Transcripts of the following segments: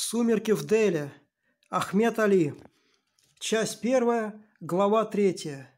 Сумерки в Деле. Ахмед Али. Часть первая, глава третья.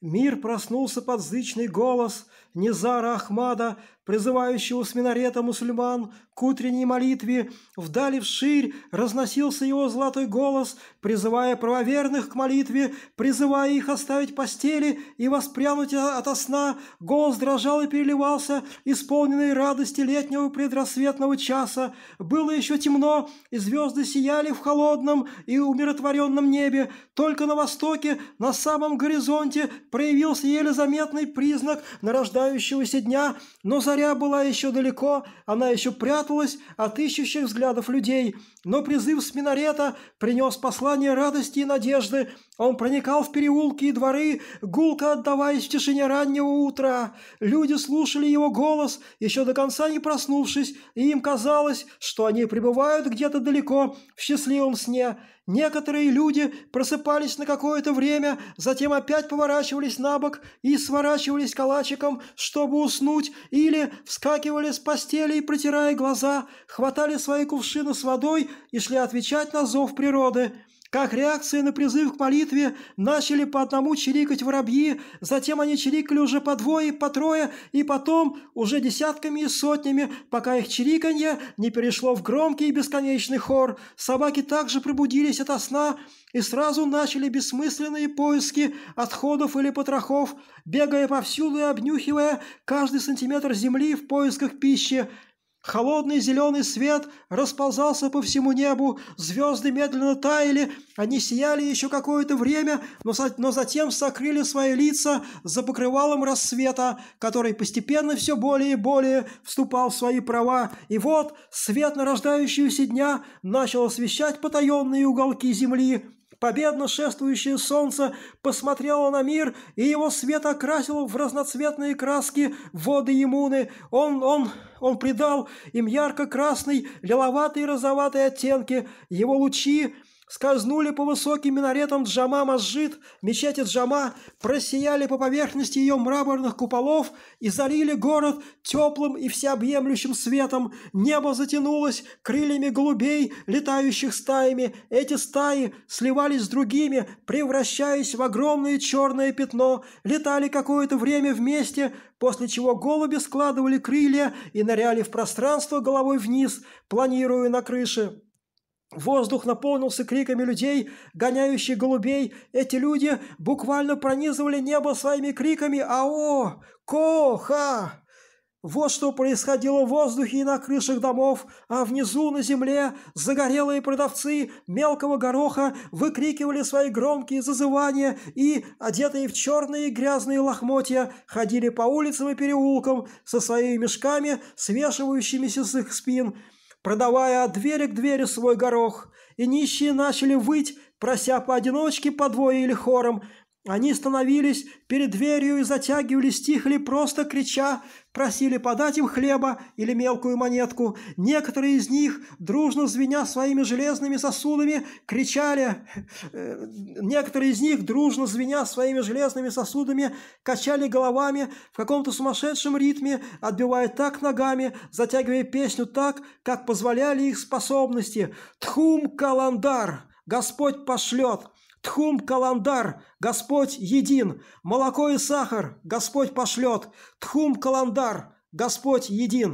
Мир проснулся под зычный голос Низара Ахмада, призывающего с минарета мусульман к утренней молитве, вдали вширь разносился его золотой голос, призывая правоверных к молитве, призывая их оставить постели и воспрянуть ото сна. Голос дрожал и переливался, исполненный радости летнего предрассветного часа. Было еще темно, и звезды сияли в холодном и умиротворенном небе. Только на востоке, на самом горизонте, проявился еле заметный признак нарождения зарождающегося дня, но заря была еще далеко, она еще пряталась от ищущих взглядов людей. Но призыв с минарета принес послание радости и надежды. Он проникал в переулки и дворы, гулко отдаваясь в тишине раннего утра. Люди слушали его голос, еще до конца не проснувшись, и им казалось, что они пребывают где-то далеко, в счастливом сне. Некоторые люди просыпались на какое-то время, затем опять поворачивались на бок и сворачивались калачиком, чтобы уснуть, или вскакивали с постели и, протирая глаза, хватали свои кувшины с водой и шли отвечать на зов природы – как реакция на призыв к молитве, начали по одному чирикать воробьи, затем они чирикали уже по двое, по трое, и потом уже десятками и сотнями, пока их чириканье не перешло в громкий и бесконечный хор. Собаки также пробудились ото сна и сразу начали бессмысленные поиски отходов или потрохов, бегая повсюду и обнюхивая каждый сантиметр земли в поисках пищи. Холодный зеленый свет расползался по всему небу, звезды медленно таяли, они сияли еще какое-то время, но, но затем сокрыли свои лица за покрывалом рассвета, который постепенно все более и более вступал в свои права. И вот свет нарождающегося дня начал освещать потаенные уголки земли, Победно шествующее солнце посмотрело на мир, и его свет окрасил в разноцветные краски воды Емуны. Он, он, он придал им ярко-красный, лиловатый и розоватый оттенки. Его лучи Скользнули по высоким минаретам Джама Масжид, мечети Джама, просияли по поверхности ее мраморных куполов и залили город теплым и всеобъемлющим светом. Небо затянулось крыльями голубей, летающих стаями. Эти стаи сливались с другими, превращаясь в огромное черное пятно, летали какое-то время вместе, после чего голуби складывали крылья и ныряли в пространство головой вниз, планируя на крыше. Воздух наполнился криками людей, гоняющих голубей. Эти люди буквально пронизывали небо своими криками «Ао! Коха!». Вот что происходило в воздухе и на крышах домов, а внизу на земле загорелые продавцы мелкого гороха выкрикивали свои громкие зазывания и, одетые в черные грязные лохмотья, ходили по улицам и переулкам со своими мешками, свешивающимися с их спин – продавая от двери к двери свой горох, и нищие начали выть, прося поодиночке, по двое или хором – они становились перед дверью и затягивали стих просто крича, просили подать им хлеба или мелкую монетку. Некоторые из них, дружно звеня своими железными сосудами, кричали. Э, некоторые из них, дружно звеня своими железными сосудами, качали головами в каком-то сумасшедшем ритме, отбивая так ногами, затягивая песню так, как позволяли их способности. «Тхум каландар! Господь пошлет!» Тхум каландар, Господь един, молоко и сахар, Господь пошлет. Тхум каландар, Господь един.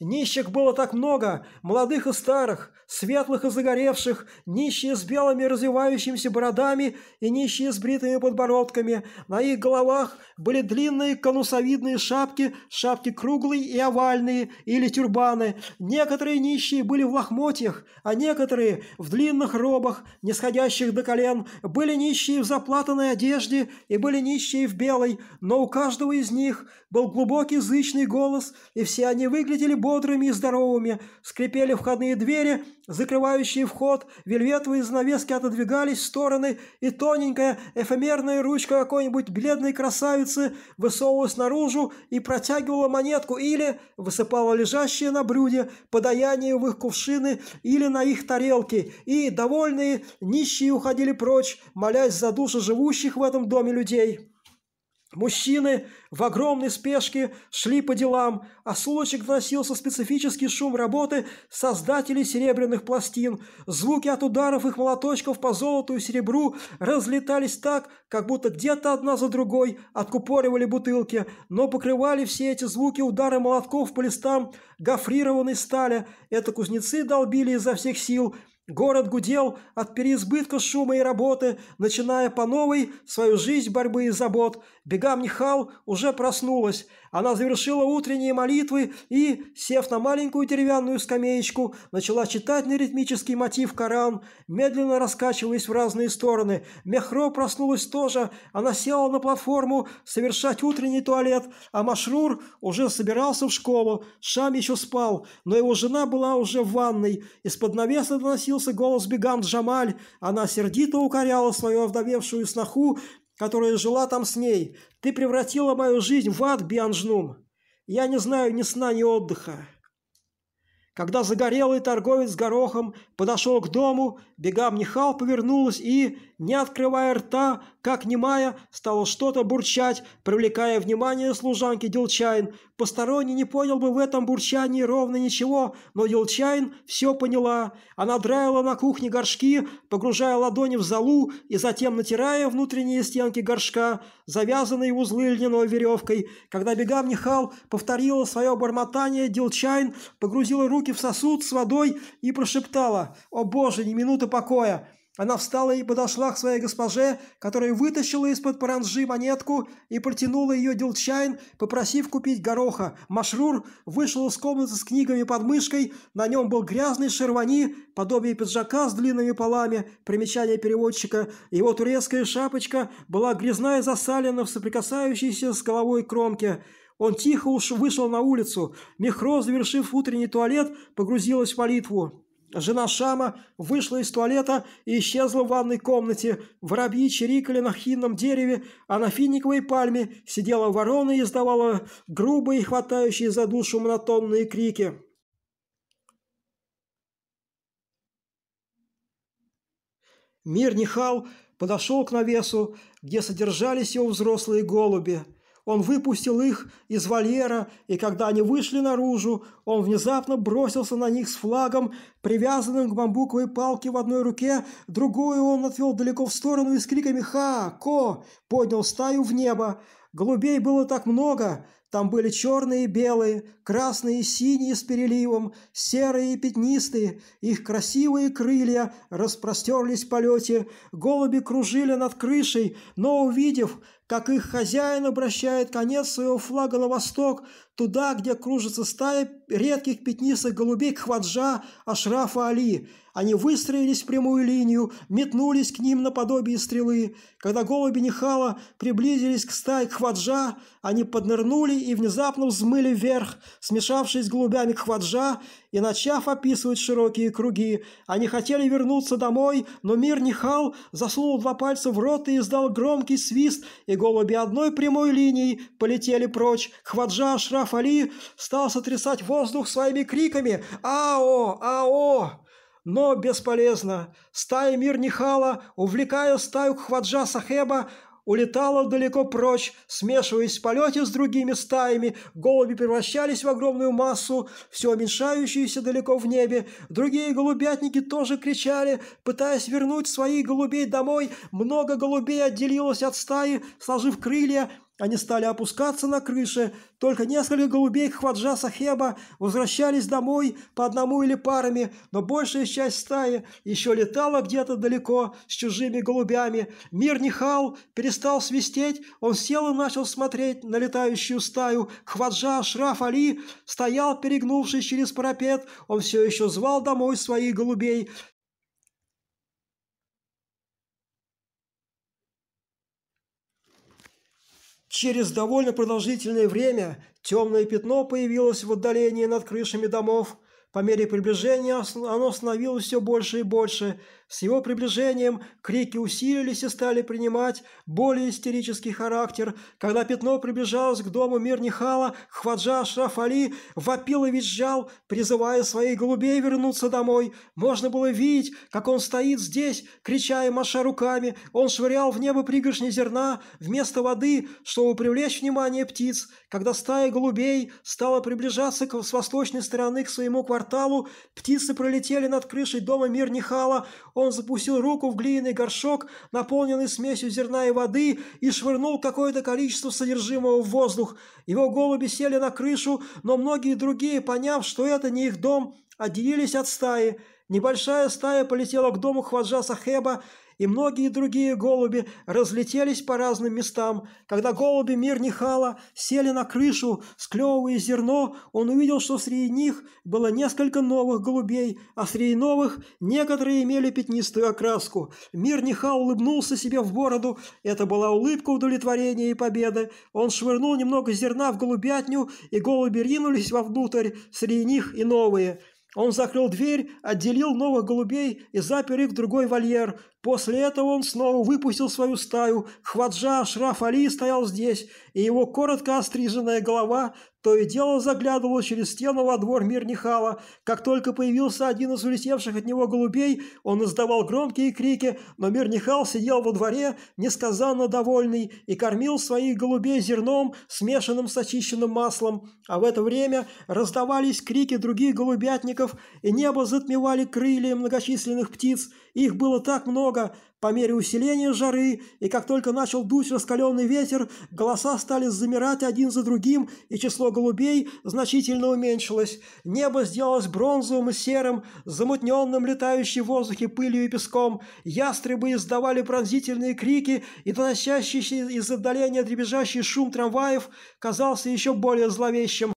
Нищих было так много, молодых и старых, светлых и загоревших, нищие с белыми развивающимися бородами и нищие с бритыми подбородками. На их головах были длинные конусовидные шапки, шапки круглые и овальные, или тюрбаны. Некоторые нищие были в лохмотьях, а некоторые в длинных робах, не сходящих до колен. Были нищие в заплатанной одежде и были нищие в белой, но у каждого из них был глубокий зычный голос, и все они выглядели более бодрыми и здоровыми. Скрипели входные двери, закрывающие вход, вельветовые занавески отодвигались в стороны, и тоненькая эфемерная ручка какой-нибудь бледной красавицы высовывалась наружу и протягивала монетку или высыпала лежащие на блюде подаяние в их кувшины или на их тарелки. И, довольные, нищие уходили прочь, молясь за души живущих в этом доме людей. Мужчины в огромной спешке шли по делам, а с улочек доносился специфический шум работы создателей серебряных пластин. Звуки от ударов их молоточков по золоту и серебру разлетались так, как будто где-то одна за другой откупоривали бутылки, но покрывали все эти звуки удары молотков по листам гофрированной стали. Это кузнецы долбили изо всех сил, Город гудел от переизбытка шума и работы, начиная по новой свою жизнь борьбы и забот. Бегам Нихал уже проснулась. Она завершила утренние молитвы и, сев на маленькую деревянную скамеечку, начала читать неритмический мотив Коран, медленно раскачиваясь в разные стороны. Мехро проснулась тоже, она села на платформу совершать утренний туалет, а Машрур уже собирался в школу. Шам еще спал, но его жена была уже в ванной. Из-под навеса доносился голос Бегам Джамаль. Она сердито укоряла свою овдовевшую сноху, которая жила там с ней. Ты превратила мою жизнь в ад, Бианжнум. Я не знаю ни сна, ни отдыха». Когда загорелый торговец с горохом подошел к дому, Бегам Нихал повернулась и, не открывая рта, как немая стала что-то бурчать, привлекая внимание служанки Дилчайн. Посторонний не понял бы в этом бурчании ровно ничего, но Дилчайн все поняла. Она драила на кухне горшки, погружая ладони в залу и затем натирая внутренние стенки горшка, завязанные узлы льняной веревкой. Когда бега Бегам Нихал повторила свое бормотание, Дилчайн погрузила руки в сосуд с водой и прошептала «О боже, ни минуты покоя!» Она встала и подошла к своей госпоже, которая вытащила из-под паранджи монетку и протянула ее Дилчайн, попросив купить гороха. Машрур вышел из комнаты с книгами под мышкой, на нем был грязный шервани, подобие пиджака с длинными полами, примечание переводчика, его турецкая шапочка была грязная и засалена в соприкасающейся с головой кромке. Он тихо уж вышел на улицу. Мехро, завершив утренний туалет, погрузилась в молитву. Жена Шама вышла из туалета и исчезла в ванной комнате. Воробьи чирикали на хинном дереве, а на финиковой пальме сидела ворона и издавала грубые, хватающие за душу монотонные крики. Мир Нихал подошел к навесу, где содержались его взрослые голуби – он выпустил их из вольера, и когда они вышли наружу, он внезапно бросился на них с флагом, привязанным к бамбуковой палке в одной руке, другую он отвел далеко в сторону и с криками «Ха! Ко!» поднял стаю в небо. Голубей было так много. Там были черные и белые, красные и синие с переливом, серые и пятнистые. Их красивые крылья распростерлись в полете. Голуби кружили над крышей, но увидев, как их хозяин обращает конец своего флага на восток, туда, где кружится стая редких пятнистых голубей Хваджа Ашрафа Али. Они выстроились в прямую линию, метнулись к ним наподобие стрелы. Когда голуби Нихала приблизились к стае Хваджа, они поднырнули и внезапно взмыли вверх, смешавшись с голубями Хваджа и начав описывать широкие круги. Они хотели вернуться домой, но мир Нихал засунул два пальца в рот и издал громкий свист, и голуби одной прямой линией полетели прочь. Хваджа Ашраф Встав, Али стал сотрясать воздух своими криками «Ао! Ао!» Но бесполезно. Стая мир Нихала, увлекая стаю Хваджа Сахеба, улетала далеко прочь, смешиваясь в полете с другими стаями, голуби превращались в огромную массу, все уменьшающуюся далеко в небе. Другие голубятники тоже кричали, пытаясь вернуть своих голубей домой. Много голубей отделилось от стаи, сложив крылья, они стали опускаться на крыши, только несколько голубей Хваджа Сахеба возвращались домой по одному или парами, но большая часть стаи еще летала где-то далеко с чужими голубями. Мир Нихал перестал свистеть, он сел и начал смотреть на летающую стаю. Хваджа Ашраф Али стоял, перегнувшись через парапет, он все еще звал домой своих голубей. Через довольно продолжительное время темное пятно появилось в отдалении над крышами домов. По мере приближения оно становилось все больше и больше – с его приближением крики усилились и стали принимать более истерический характер. Когда пятно приближалось к дому Мирнихала, Хваджа Шафали вопил и визжал, призывая своих голубей вернуться домой. Можно было видеть, как он стоит здесь, крича и маша руками. Он швырял в небо пригоршни зерна вместо воды, чтобы привлечь внимание птиц. Когда стая голубей стала приближаться к, с восточной стороны к своему кварталу, птицы пролетели над крышей дома Мирнихала. Он запустил руку в глиняный горшок, наполненный смесью зерна и воды, и швырнул какое-то количество содержимого в воздух. Его голуби сели на крышу, но многие другие, поняв, что это не их дом, отделились от стаи. Небольшая стая полетела к дому Хваджа Сахеба и многие другие голуби разлетелись по разным местам. Когда голуби мир Нихала сели на крышу, склевывая зерно, он увидел, что среди них было несколько новых голубей, а среди новых некоторые имели пятнистую окраску. Мир Нихал улыбнулся себе в бороду. Это была улыбка удовлетворения и победы. Он швырнул немного зерна в голубятню, и голуби ринулись вовнутрь, среди них и новые – он закрыл дверь, отделил новых голубей и запер их в другой вольер. После этого он снова выпустил свою стаю. Хваджа Шраф Али стоял здесь, и его коротко остриженная голова то и дело заглядывал через стену во двор Мирнихала. Как только появился один из улетевших от него голубей, он издавал громкие крики, но Мирнихал сидел во дворе, несказанно довольный, и кормил своих голубей зерном, смешанным с очищенным маслом. А в это время раздавались крики других голубятников, и небо затмевали крылья многочисленных птиц. Их было так много – по мере усиления жары, и как только начал дуть раскаленный ветер, голоса стали замирать один за другим, и число голубей значительно уменьшилось. Небо сделалось бронзовым и серым, замутненным летающей в воздухе пылью и песком. Ястребы издавали пронзительные крики, и доносящийся из отдаления дребезжащий шум трамваев казался еще более зловещим.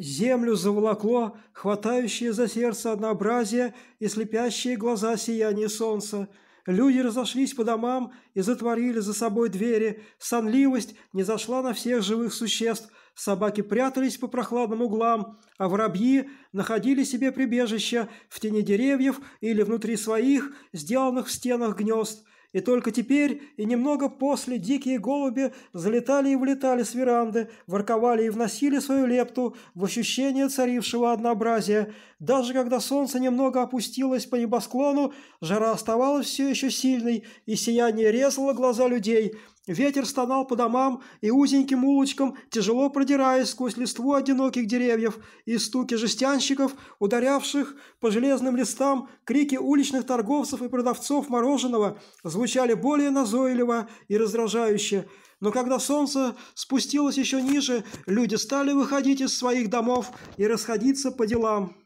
Землю заволокло, хватающее за сердце однообразие и слепящие глаза сияние солнца. Люди разошлись по домам и затворили за собой двери. Сонливость не зашла на всех живых существ. Собаки прятались по прохладным углам, а воробьи находили себе прибежище в тени деревьев или внутри своих, сделанных в стенах гнезд – и только теперь и немного после дикие голуби залетали и влетали с веранды, ворковали и вносили свою лепту в ощущение царившего однообразия. Даже когда солнце немного опустилось по небосклону, жара оставалась все еще сильной, и сияние резало глаза людей – Ветер стонал по домам и узеньким улочкам, тяжело продираясь сквозь листву одиноких деревьев и стуки жестянщиков, ударявших по железным листам, крики уличных торговцев и продавцов мороженого звучали более назойливо и раздражающе. Но когда солнце спустилось еще ниже, люди стали выходить из своих домов и расходиться по делам.